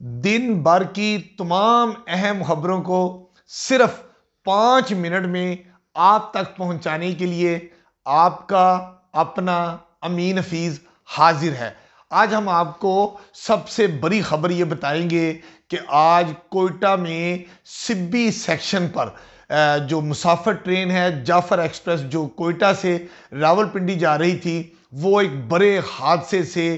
दिन भर की तमाम अहम खबरों को सिर्फ पाँच मिनट में आप तक पहुंचाने के लिए आपका अपना अमीन फीस हाजिर है आज हम आपको सबसे बड़ी खबर ये बताएंगे कि आज कोयटा में सिब्बी सेक्शन पर जो मुसाफर ट्रेन है जाफर एक्सप्रेस जो कोयटा से रावलपिंडी जा रही थी वो एक बड़े हादसे से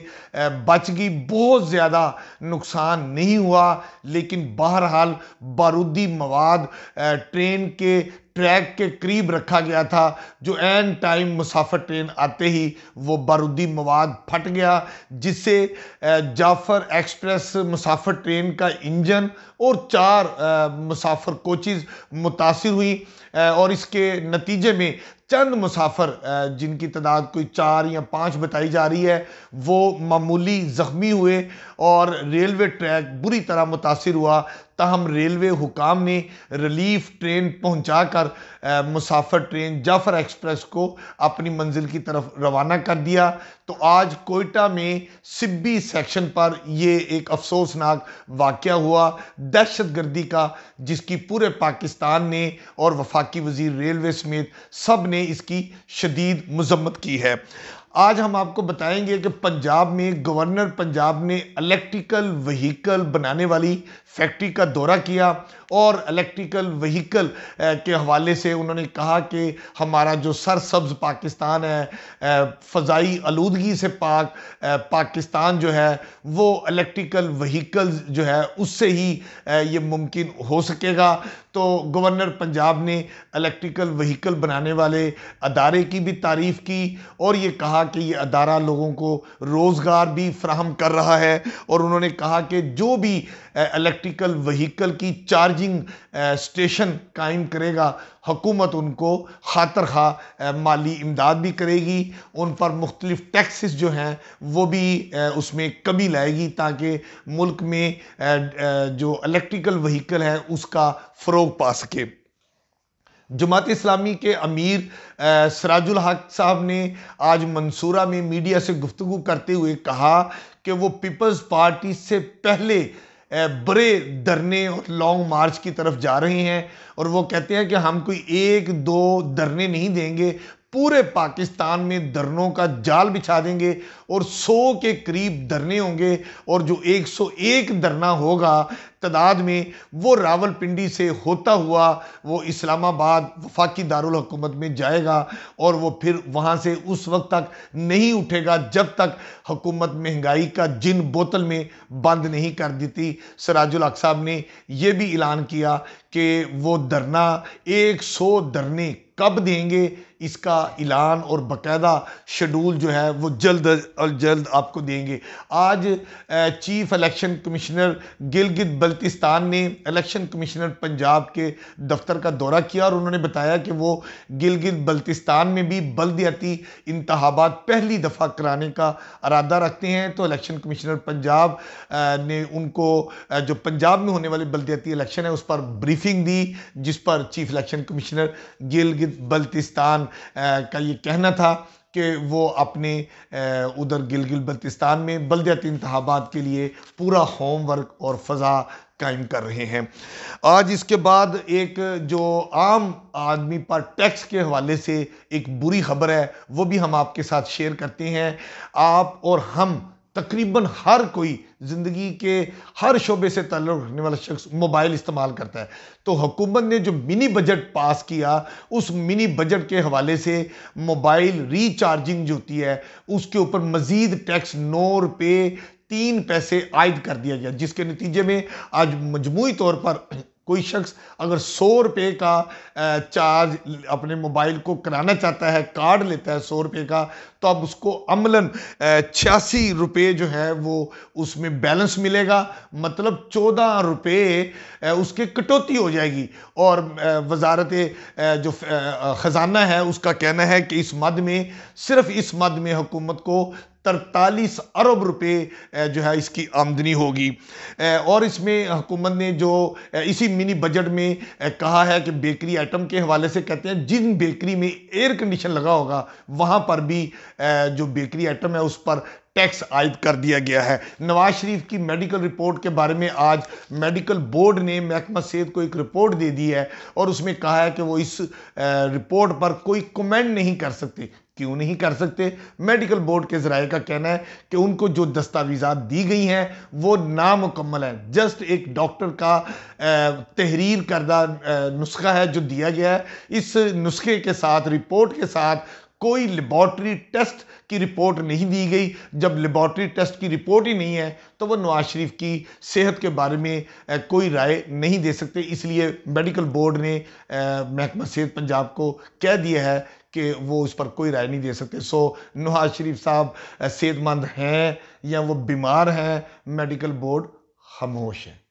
बच गई बहुत ज़्यादा नुकसान नहीं हुआ लेकिन बहरहाल बारूदी मवाद ट्रेन के ट्रैक के करीब रखा गया था जो एन टाइम मुसाफिर ट्रेन आते ही वो बारूदी मवाद फट गया जिससे जाफर एक्सप्रेस मुसाफिर ट्रेन का इंजन और चार मुसाफिर कोचिज़ मुतासर हुई और इसके नतीजे में चंद मुसाफर जिनकी तादाद कोई चार या पाँच बताई जा रही है वो मामूली ज़ख्मी हुए और रेलवे ट्रैक बुरी तरह मुतासर हुआ तहम रेलवे हुकाम ने रिलीफ ट्रेन पहुँचा कर मुसाफर ट्रेन जाफर एक्सप्रेस को अपनी मंजिल की तरफ रवाना कर दिया तो आज कोयटा में सिब्बी सेक्शन पर यह एक अफसोसनाक वाक़ हुआ दहशत गर्दी का जिसकी पूरे पाकिस्तान ने और वफाकी वजीर रेलवे समेत सब ने इसकी शदीद मजम्मत की है आज हम आपको बताएंगे कि पंजाब में गवर्नर पंजाब ने इलेक्ट्रिकल वहीकल बनाने वाली फैक्ट्री का दौरा किया और इलेक्ट्रिकल वहीकल के हवाले से उन्होंने कहा कि हमारा जो सरसब्ज पाकिस्तान है फ़जाई आलूदगी से पाक पाकिस्तान जो है वो इलेक्ट्रिकल व्हीकल जो है उससे ही ये मुमकिन हो सकेगा तो गवर्नर पंजाब ने इलेक्ट्रिकल वहीकल बनाने वाले अदारे की भी तारीफ़ की और ये कहा कि ये अदारा लोगों को रोज़गार भी फ्राहम कर रहा है और उन्होंने कहा कि जो भी इलेक्ट्रिकल वहीकल की चार्जिंग स्टेशन कायम करेगा हुकूमत उनको खातर खा माली इमदाद भी करेगी उन पर मुख्तलिफ टैक्सेस जो हैं वो भी उसमें कमी लाएगी ताकि मुल्क में जो इलेक्ट्रिकल वहीकल है उसका फ़रोग पा सके जमात इस्लामी के अमीर सराजुल हक साहब ने आज मंसूरा में मीडिया से गुफ्तु करते हुए कहा कि वो पीपल्स पार्टी से पहले बड़े धरने और लॉन्ग मार्च की तरफ जा रहे हैं और वो कहते हैं कि हम कोई एक दो धरने नहीं देंगे पूरे पाकिस्तान में धरनों का जाल बिछा देंगे और 100 के करीब धरने होंगे और जो 101 धरना होगा तादाद में वो रावलपिंडी से होता हुआ वो इस्लामाबाद वफाकी दारकूमत में जाएगा और वो फिर वहाँ से उस वक्त तक नहीं उठेगा जब तक हुकूमत महंगाई का जिन बोतल में बंद नहीं कर देती सराजुल साहब ने यह भी ऐलान किया कि वो धरना 100 धरने कब देंगे इसका ऐलान और बाकायदा शेड्यूल जो है वो जल्द और जल्द आपको देंगे आज chief election commissioner Gilgit Baltistan ने इलेक्शन कमिश्नर पंजाब के दफ्तर का दौरा किया और उन्होंने बताया कि वो गिलगित बल्तिस्तान में भी बलदियाती इंतबात पहली दफ़ा कराने का अरादा रखते हैं तो इलेक्शन कमिश्नर पंजाब ने उनको जो पंजाब में होने वाले बलदियाती इलेक्शन है उस पर ब्रीफ ब्रीफिंग दी जिस पर chief election commissioner Gilgit Baltistan का ये कहना था कि वो अपने उधर गिलगित बल्तिस्तान में बलदियाती इंतबात के लिए पूरा होमवर्क और फ़ज़ा कायम कर रहे हैं आज इसके बाद एक जो आम आदमी पर टैक्स के हवाले से एक बुरी खबर है वो भी हम आपके साथ शेयर करते हैं आप और हम तकरीबन हर कोई ज़िंदगी के हर शोबे से ताल्लुक़ रखने वाला शख्स मोबाइल इस्तेमाल करता है तो हुकूमत ने जो मिनी बजट पास किया उस मिनी बजट के हवाले से मोबाइल रिचार्जिंग जो होती है उसके ऊपर मज़ीद टैक्स नौ रुपये तीन पैसे आयद कर दिया गया जिसके नतीजे में आज मजमू तौर पर कोई शख्स अगर सौ रुपये का चार्ज अपने मोबाइल को कराना चाहता है कार्ड लेता है सौ रुपये का तो अब उसको अमलन छियासी रुपये जो है वो उसमें बैलेंस मिलेगा मतलब चौदह रुपये उसके कटौती हो जाएगी और वजारत जो ख़ज़ाना है उसका कहना है कि इस मद में सिर्फ इस मद में हुकूमत को तरतालीस अरब रुपए जो है इसकी आमदनी होगी और इसमें हुकूमत ने जो इसी मिनी बजट में कहा है कि बेकरी आइटम के हवाले से कहते हैं जिन बेकरी में एयर कंडीशन लगा होगा वहाँ पर भी जो बेकरी आइटम है उस पर टैक्स आयद कर दिया गया है नवाज शरीफ की मेडिकल रिपोर्ट के बारे में आज मेडिकल बोर्ड ने महकमा सेहत को एक रिपोर्ट दे दी है और उसमें कहा है कि वो इस रिपोर्ट पर कोई कमेंट नहीं कर सकते क्यों नहीं कर सकते मेडिकल बोर्ड के जराये का कहना है कि उनको जो दस्तावेज़ा दी गई हैं वो नामुकम्मल है जस्ट एक डॉक्टर का तहरीर करदा नुस्खा है जो दिया गया है इस नुस्खे के साथ रिपोर्ट के साथ कोई लेबॉर्ट्री टेस्ट की रिपोर्ट नहीं दी गई जब लेबॉर्टरी टेस्ट की रिपोर्ट ही नहीं है तो वो नवाज शरीफ की सेहत के बारे में कोई राय नहीं दे सकते इसलिए मेडिकल बोर्ड ने महकमा सेहत पंजाब को कह दिया है कि वो उस पर कोई राय नहीं दे सकते सो नवाज शरीफ साहब सेहतमंद हैं या वो बीमार हैं मेडिकल बोर्ड खामोश है